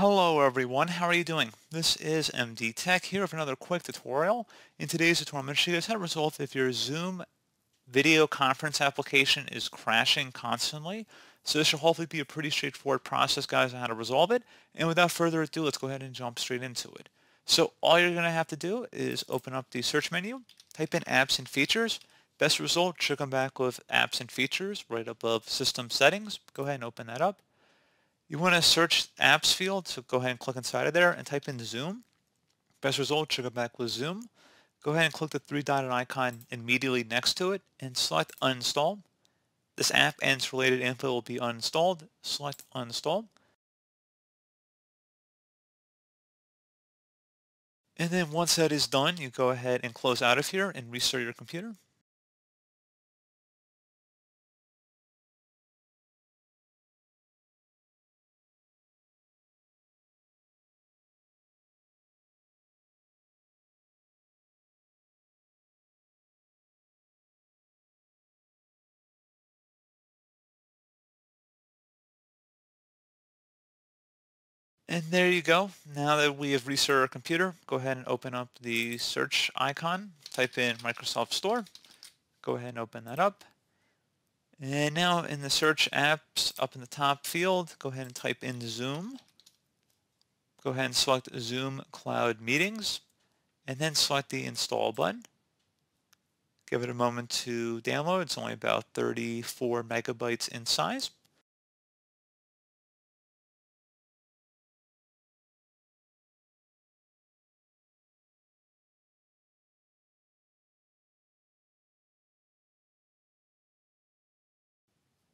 Hello everyone, how are you doing? This is MD Tech here with another quick tutorial. In today's tutorial, I'm going to show you guys how to resolve if your Zoom video conference application is crashing constantly. So this should hopefully be a pretty straightforward process, guys, on how to resolve it. And without further ado, let's go ahead and jump straight into it. So all you're going to have to do is open up the search menu, type in apps and features. Best result should come back with apps and features right above system settings. Go ahead and open that up. You want to search apps field, so go ahead and click inside of there and type in Zoom. Best result should come back with Zoom. Go ahead and click the three dotted icon immediately next to it and select uninstall. This app and its related info will be uninstalled. Select uninstall. And then once that is done, you go ahead and close out of here and restart your computer. And there you go. Now that we have reset our computer, go ahead and open up the search icon. Type in Microsoft Store. Go ahead and open that up. And now in the search apps up in the top field, go ahead and type in Zoom. Go ahead and select Zoom Cloud Meetings and then select the install button. Give it a moment to download. It's only about 34 megabytes in size.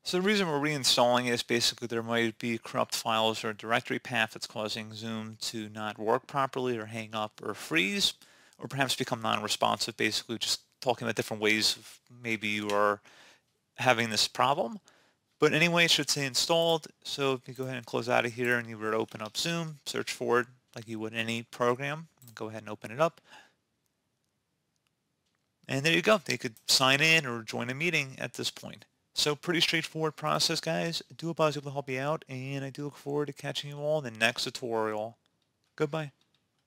So the reason we're reinstalling is basically there might be corrupt files or directory path that's causing Zoom to not work properly or hang up or freeze or perhaps become non-responsive, basically just talking about different ways of maybe you are having this problem. But anyway, it should say installed. So if you go ahead and close out of here and you were to open up Zoom, search for it like you would any program, go ahead and open it up. And there you go. They could sign in or join a meeting at this point. So pretty straightforward process, guys. I do hope I was able to help you out, and I do look forward to catching you all in the next tutorial. Goodbye.